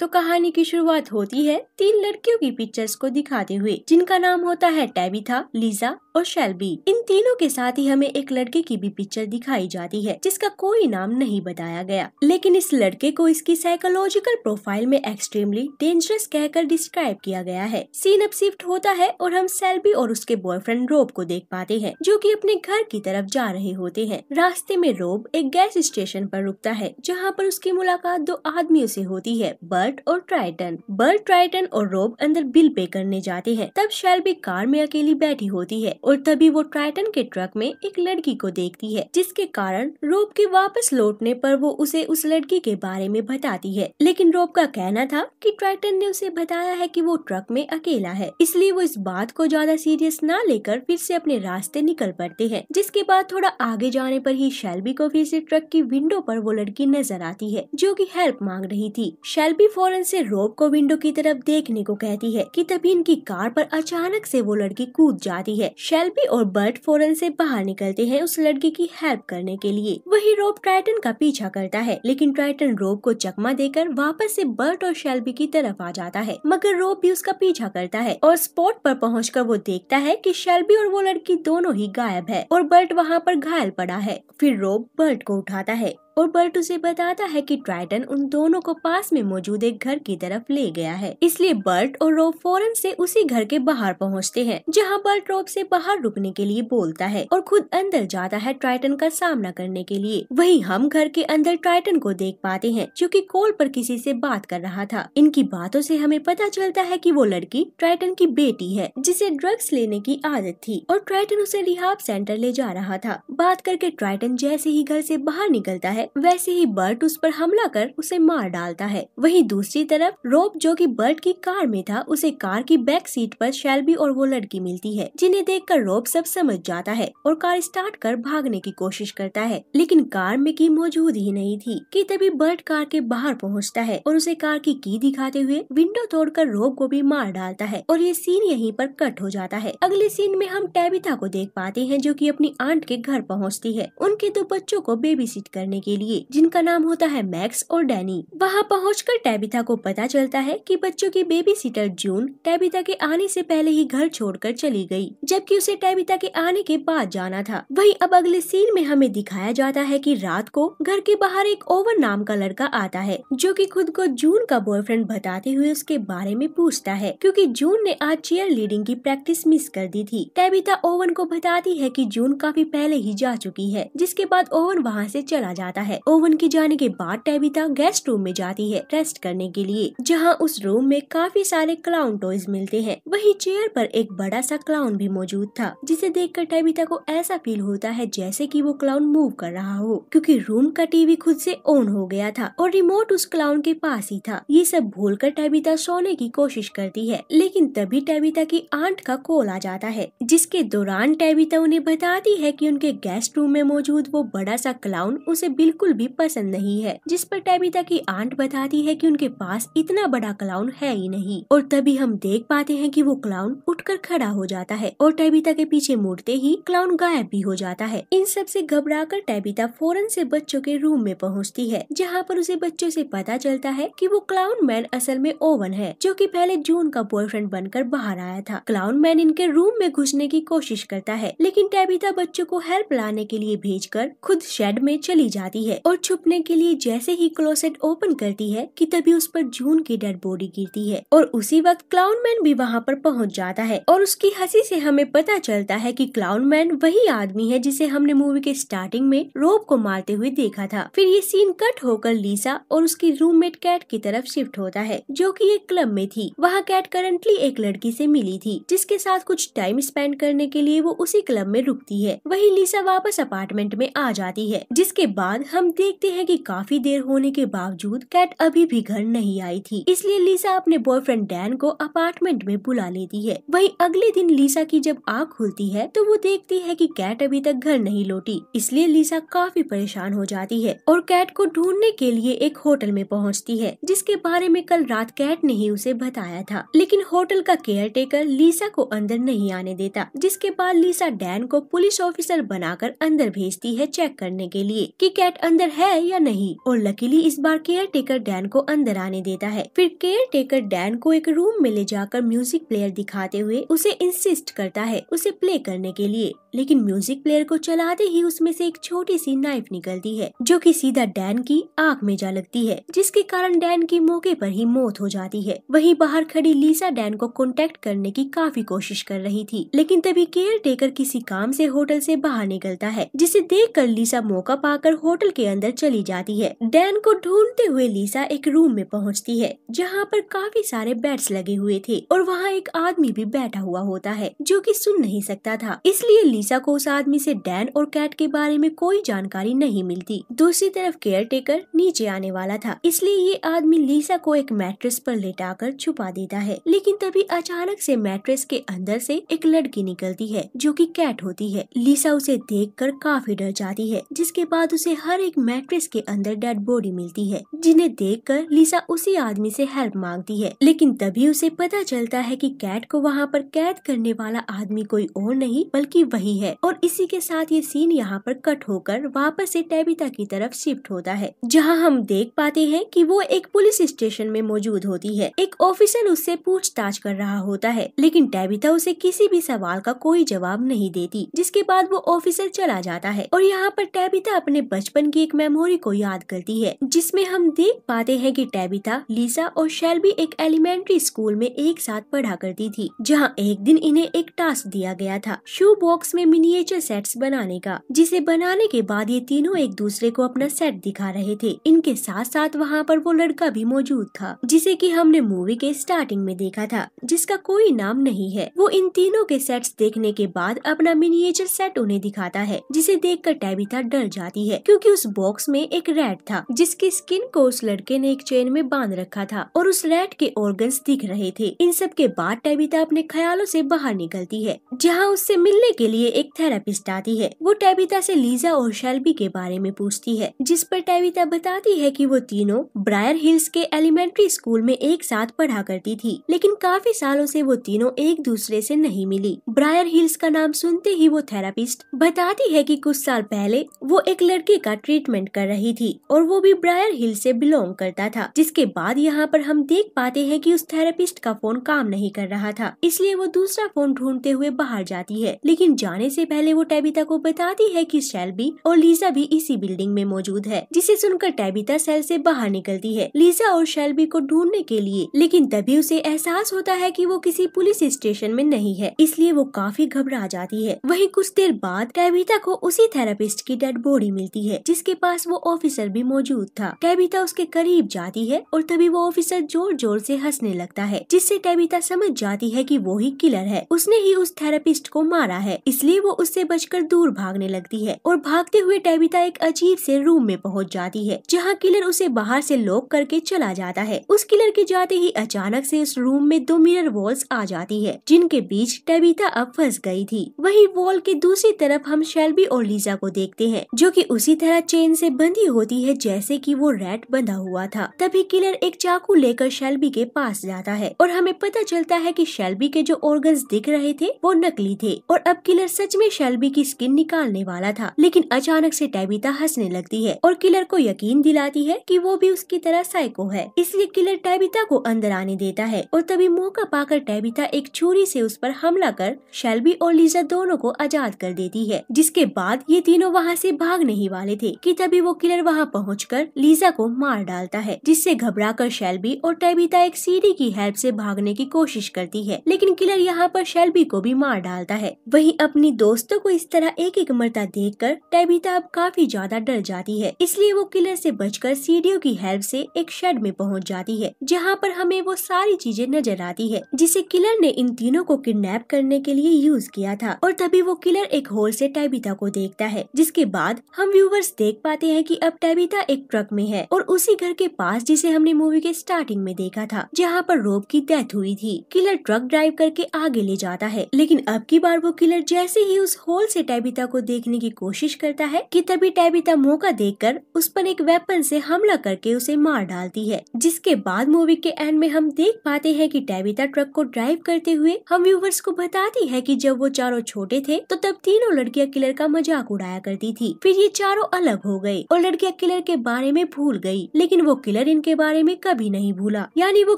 तो कहानी की शुरुआत होती है तीन लड़कियों की पिक्चर्स को दिखाते हुए जिनका नाम होता है टैबी था लीजा और शेल्बी इन तीनों के साथ ही हमें एक लड़के की भी पिक्चर दिखाई जाती है जिसका कोई नाम नहीं बताया गया लेकिन इस लड़के को इसकी साइकोलॉजिकल प्रोफाइल में एक्सट्रीमली डेंजरस कहकर डिस्क्राइब किया गया है सीन अब शिफ्ट होता है और हम सेल्बी और उसके बॉयफ्रेंड रोब को देख पाते हैं जो की अपने घर की तरफ जा रहे होते हैं रास्ते में रोब एक गैस स्टेशन पर रुकता है जहाँ पर उसकी मुलाकात दो आदमियों से होती है बर्ट और ट्राइटन बर्ट ट्राइटन और रोब अंदर बिल पे करने जाते हैं तब शेल्बी कार में अकेली बैठी होती है और तभी वो ट्राइटन के ट्रक में एक लड़की को देखती है जिसके कारण रोब के वापस लौटने पर वो उसे उस लड़की के बारे में बताती है लेकिन रोब का कहना था कि ट्राइटन ने उसे बताया है कि वो ट्रक में अकेला है इसलिए वो इस बात को ज्यादा सीरियस ना लेकर फिर से अपने रास्ते निकल पड़ते हैं जिसके बाद थोड़ा आगे जाने पर ही शेल्बी को फिर से ट्रक की विंडो पर वो लड़की नजर आती है जो कि हेल्प मांग रही थी शेल्बी फौरन से रोब को विंडो की तरफ देखने को कहती है कि तभी इनकी कार पर अचानक से वो लड़की कूद जाती है शेल्बी और बर्ट फोरन से बाहर निकलते हैं उस लड़की की हेल्प करने के लिए वही रोब ट्राइटन का पीछा करता है लेकिन ट्राइटन रोब को चकमा देकर वापस से बर्ट और शेल्बी की तरफ आ जाता है मगर रोब भी उसका पीछा करता है और स्पॉट पर पहुँच वो देखता है की शेल्बी और वो लड़की दोनों ही गायब है और बर्ट वहाँ पर घायल पड़ा है फिर रोब बर्ट को उठाता है और बर्ट उसे बताता है कि ट्राइटन उन दोनों को पास में मौजूद एक घर की तरफ ले गया है इसलिए बर्ट और रोब फौरन से उसी घर के बाहर पहुंचते हैं जहां बर्ट रोब से बाहर रुकने के लिए बोलता है और खुद अंदर जाता है ट्राइटन का सामना करने के लिए वहीं हम घर के अंदर ट्राइटन को देख पाते हैं जो की कॉल पर किसी से बात कर रहा था इनकी बातों से हमें पता चलता है की वो लड़की ट्राइटन की बेटी है जिसे ड्रग्स लेने की आदत थी और ट्राइटन उसे रिहाब सेंटर ले जा रहा था बात करके ट्राइटन जैसे ही घर से बाहर निकलता है है वैसे ही बर्ट उस पर हमला कर उसे मार डालता है वहीं दूसरी तरफ रोब जो कि बर्ट की कार में था उसे कार की बैक सीट पर शेल्बी और वो लड़की मिलती है जिन्हें देखकर रोब सब समझ जाता है और कार स्टार्ट कर भागने की कोशिश करता है लेकिन कार में की मौजूद ही नहीं थी कि तभी बर्ट कार के बाहर पहुँचता है और उसे कार की की दिखाते हुए विंडो तोड़कर रोब को भी मार डालता है और ये सीन यही पर कट हो जाता है अगले सीन में हम टैबिता को देख पाते हैं जो कि अपनी आंट के घर पहुंचती है उनके दो बच्चों को बेबी सीट करने की लिए जिनका नाम होता है मैक्स और डैनी वहाँ पहुँच कर टैबिता को पता चलता है की बच्चों की बेबी सीटर जून टैबिता के आने से पहले ही घर छोड़कर चली गई जबकि उसे टैबिता के आने के बाद जाना था वही अब अगले सीन में हमें दिखाया जाता है की रात को घर के बाहर एक ओवन नाम का लड़का आता है जो की खुद को जून का बॉयफ्रेंड बताते हुए उसके बारे में पूछता है क्यूँकी जून ने आज चेयर लीडिंग की प्रैक्टिस मिस कर दी थी टैबिता ओवन को बताती है कि जून काफी पहले ही जा चुकी है जिसके बाद ओवन वहाँ से चला जाता है ओवन के जाने के बाद टैबिता गेस्ट रूम में जाती है रेस्ट करने के लिए जहाँ उस रूम में काफी सारे क्लाउन टॉयज मिलते हैं वही चेयर पर एक बड़ा सा क्लाउन भी मौजूद था जिसे देखकर टैबिता को ऐसा फील होता है जैसे कि वो क्लाउन मूव कर रहा हो क्योंकि रूम का टीवी खुद से ऑन हो गया था और रिमोट उस क्लाउन के पास ही था ये सब भूल कर टैबिता सोने की कोशिश करती है लेकिन तभी टैबिता की आंट का कॉल आ जाता है जिसके दौरान टैबिता उन्हें बताती है कि उनके गेस्ट रूम में मौजूद वो बड़ा सा क्लाउन उसे बिल्कुल बिल्कुल भी पसंद नहीं है जिस पर टैबिता की आंट बताती है कि उनके पास इतना बड़ा क्लाउन है ही नहीं और तभी हम देख पाते हैं कि वो क्लाउन उठकर खड़ा हो जाता है और टैबिता के पीछे मुड़ते ही क्लाउन गायब भी हो जाता है इन सब से कर टैबिता फौरन से बच्चों के रूम में पहुँचती है जहाँ पर उसे बच्चों से पता चलता है कि वो क्लाउन मैन असल में ओवन है जो कि पहले जून का बॉयफ्रेंड बनकर बाहर आया था क्लाउन मैन इनके रूम में घुसने की कोशिश करता है लेकिन टैबिता बच्चों को हेल्प लाने के लिए भेजकर खुद शेड में चली जाती जाती है और छुपने के लिए जैसे ही क्लोसेट ओपन करती है कि तभी उस पर जून की डेड बॉडी गिरती है और उसी वक्त क्लाउन मैन भी वहाँ पर पहुँच जाता है और उसकी हंसी से हमें पता चलता है कि क्लाउन मैन वही आदमी है जिसे हमने मूवी के स्टार्टिंग में रोब को मारते हुए देखा था फिर ये सीन कट होकर लीसा और उसकी रूममेट कैट की तरफ शिफ्ट होता है जो की एक क्लब में थी वहाँ कैट करंटली एक लड़की ऐसी मिली थी जिसके साथ कुछ टाइम स्पेंड करने के लिए वो उसी क्लब में रुकती है वही लीसा वापस अपार्टमेंट में आ जाती है जिसके बाद हम देखते हैं कि काफी देर होने के बावजूद कैट अभी भी घर नहीं आई थी इसलिए लीसा अपने बॉयफ्रेंड डैन को अपार्टमेंट में बुला लेती है वही अगले दिन लीसा की जब आग खुलती है तो वो देखती है की कैट अभी तक घर नहीं लौटी इसलिए लीसा काफी परेशान हो जाती है और कैट को ढूंढने के लिए एक होटल में पहुँचती है जिसके बारे में कल रात कैट ने ही उसे बताया था लेकिन होटल का केयर टेकर लीसा को अंदर नहीं आने देता जिसके बाद लीसा डैन को पुलिस ऑफिसर बनाकर अंदर भेजती है चेक करने के लिए कि कैट कैट अंदर है या नहीं और लकीली इस बार केयर टेकर डैन को अंदर आने देता है फिर केयर टेकर डैन को एक रूम में ले जाकर म्यूजिक प्लेयर दिखाते हुए उसे इंसिस्ट करता है उसे प्ले करने के लिए लेकिन म्यूजिक प्लेयर को चलाते ही उसमें से एक छोटी सी नाइफ निकलती है जो कि सीधा डैन की आंख में जा लगती है जिसके कारण डैन की मौके पर ही मौत हो जाती है वहीं बाहर खड़ी लीसा डैन को कांटेक्ट करने की काफी कोशिश कर रही थी लेकिन तभी केयर टेकर किसी काम से होटल से बाहर निकलता है जिसे देख कर लीसा मौका पाकर होटल होटल के अंदर चली जाती है डैन को ढूंढते हुए लीसा एक रूम में पहुंचती है जहां पर काफी सारे बेड्स लगे हुए थे और वहां एक आदमी भी बैठा हुआ होता है जो कि सुन नहीं सकता था इसलिए लीसा को उस आदमी से डैन और कैट के बारे में कोई जानकारी नहीं मिलती दूसरी तरफ केयर टेकर नीचे आने वाला था इसलिए ये आदमी लीसा को एक मैट्रेस पर कर छुपा देता है लेकिन तभी अचानक से मैट्रेस के अंदर से एक लड़की निकलती है जो कि कैट होती है लीसा उसे देखकर काफी डर जाती है जिसके बाद उसे हर हर एक मैट्रेस के अंदर डेड बॉडी मिलती है जिन्हें देखकर लिसा उसी आदमी से हेल्प मांगती है लेकिन तभी उसे पता चलता है कि कैट को वहाँ पर कैद करने वाला आदमी कोई और नहीं बल्कि वही है और इसी के साथ ये सीन यहाँ पर कट होकर वापस से टैबिता की तरफ शिफ्ट होता है जहाँ हम देख पाते हैं की वो एक पुलिस स्टेशन में मौजूद होती है एक ऑफिसर उससे पूछताछ कर रहा होता है लेकिन टैबिता उसे किसी भी सवाल का कोई जवाब नहीं देती जिसके बाद वो ऑफिसर चला जाता है और यहाँ पर टैबिता अपने बचपन बचपन की एक मेमोरी को याद करती है जिसमें हम देख पाते हैं कि टेबिता लीसा और शेल्बी एक एलिमेंट्री स्कूल में एक साथ पढ़ा करती थी जहां एक दिन इन्हें एक टास्क दिया गया था शू बॉक्स में मिनिएचर सेट्स बनाने का जिसे बनाने के बाद ये तीनों एक दूसरे को अपना सेट दिखा रहे थे इनके साथ साथ वहाँ पर वो लड़का भी मौजूद था जिसे की हमने मूवी के स्टार्टिंग में देखा था जिसका कोई नाम नहीं है वो इन तीनों के सेट्स देखने के बाद अपना मिनिएचर सेट उन्हें दिखाता है जिसे देखकर टैबिता डर जाती है क्योंकि उस बॉक्स में एक रैट था जिसकी स्किन को उस लड़के ने एक चेन में बांध रखा था और उस रैट के ऑर्गन्स दिख रहे थे इन सब के बाद टैबिता अपने ख्यालों से बाहर निकलती है जहाँ उससे मिलने के लिए एक थेरापिस्ट आती है वो टैबिता से लीजा और शेल्बी के बारे में पूछती है जिस पर टैबिता बताती है की वो तीनों ब्रायर हिल्स के एलिमेंट्री स्कूल में एक साथ पढ़ा करती थी लेकिन काफी सालों ऐसी वो तीनों एक दूसरे ऐसी नहीं मिली ब्रायर हिल्स का नाम सुनते ही वो थेरापिस्ट बताती है की कुछ साल पहले वो एक लड़के का ट्रीटमेंट कर रही थी और वो भी ब्रायर हिल से बिलोंग करता था जिसके बाद यहाँ पर हम देख पाते हैं कि उस थेरेपिस्ट का फोन काम नहीं कर रहा था इसलिए वो दूसरा फोन ढूंढते हुए बाहर जाती है लेकिन जाने से पहले वो टैबिता को बताती है कि शैल्बी और लीजा भी इसी बिल्डिंग में मौजूद है जिसे सुनकर टैबिता सेल से बाहर निकलती है लीजा और शैल्बी को ढूंढने के लिए लेकिन तभी उसे एहसास होता है कि वो किसी पुलिस स्टेशन में नहीं है इसलिए वो काफी घबरा जाती है वही कुछ देर बाद टैबिता को उसी थेरेपिस्ट की डेड बॉडी मिलती है जिसके पास वो ऑफिसर भी मौजूद था टैबिता उसके करीब जाती है और तभी वो ऑफिसर जोर जोर से हंसने लगता है जिससे टैबिता समझ जाती है कि वो ही किलर है उसने ही उस थेरेपिस्ट को मारा है इसलिए वो उससे बचकर दूर भागने लगती है और भागते हुए टैबिता एक अजीब से रूम में पहुँच जाती है जहाँ किलर उसे बाहर से लॉक करके चला जाता है उस किलर के जाते ही अचानक से उस रूम में दो मिरर वॉल्स आ जाती है जिनके बीच टैबिता अब फंस गई थी वही वॉल के दूसरी तरफ हम शेल्बी और लीजा को देखते हैं जो की उसी तरह चेन से बंधी होती है जैसे कि वो रैट बंधा हुआ था तभी किलर एक चाकू लेकर शेल्बी के पास जाता है और हमें पता चलता है कि शेल्बी के जो ऑर्गन्स दिख रहे थे वो नकली थे और अब किलर सच में शेल्बी की स्किन निकालने वाला था लेकिन अचानक से टैबिता हंसने लगती है और किलर को यकीन दिलाती है कि वो भी उसकी तरह साइको है इसलिए किलर टैबिता को अंदर आने देता है और तभी मौका पाकर टैबिता एक छुरी से उस पर हमला कर शेल्बी और लीजा दोनों को आजाद कर देती है जिसके बाद ये तीनों वहाँ से भाग नहीं वाले थे थे कि तभी वो किलर वहाँ पहुँच लीजा को मार डालता है जिससे घबराकर शेल्बी और टैबिता एक सीढ़ी की हेल्प से भागने की कोशिश करती है लेकिन किलर यहाँ पर शेल्बी को भी मार डालता है वहीं अपनी दोस्तों को इस तरह एक एक मरता देख कर टैबिता अब काफी ज्यादा डर जाती है इसलिए वो किलर से बचकर सीढ़ियों की हेल्प से एक शेड में पहुँच जाती है जहाँ पर हमें वो सारी चीजें नजर आती है जिसे किलर ने इन तीनों को किडनेप करने के लिए यूज किया था और तभी वो किलर एक होल ऐसी टैबिता को देखता है जिसके बाद हम व्यूवर्स देख पाते हैं कि अब टैबिता एक ट्रक में है और उसी घर के पास जिसे हमने मूवी के स्टार्टिंग में देखा था जहाँ पर रोब की डेथ हुई थी किलर ट्रक ड्राइव करके आगे ले जाता है लेकिन अब की बार वो किलर जैसे ही उस होल से टैबिता को देखने की कोशिश करता है कि तभी टैबिता मौका कर उस पर एक वेपन से हमला करके उसे मार डालती है जिसके बाद मूवी के एंड में हम देख पाते हैं कि टैबिता ट्रक को ड्राइव करते हुए हम व्यूवर्स को बताती है कि जब वो चारों छोटे थे तो तब तीनों लड़कियां किलर का मजाक उड़ाया करती थी फिर ये चारों अलग हो गए और लड़कियां किलर के बारे में भूल गई लेकिन वो किलर इनके बारे में कभी नहीं भूला यानी वो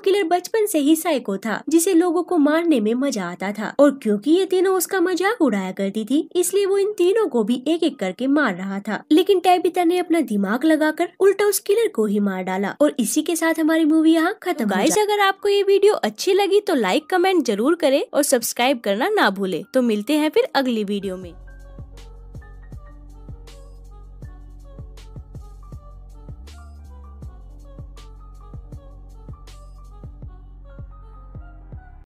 किलर बचपन से ही साइको था जिसे लोगों को मारने में मजा आता था और क्योंकि ये तीनों उसका मजाक उड़ाया करती थी इसलिए वो इन तीनों को भी एक एक करके मार रहा था लेकिन टैबिता ने अपना दिमाग लगाकर उल्टा उस किलर को ही मार डाला और इसी के साथ हमारी मूवी यहाँ खत्म गाइस अगर आपको ये वीडियो अच्छी लगी तो लाइक कमेंट जरूर करें और सब्सक्राइब करना ना भूले तो मिलते हैं फिर अगली वीडियो में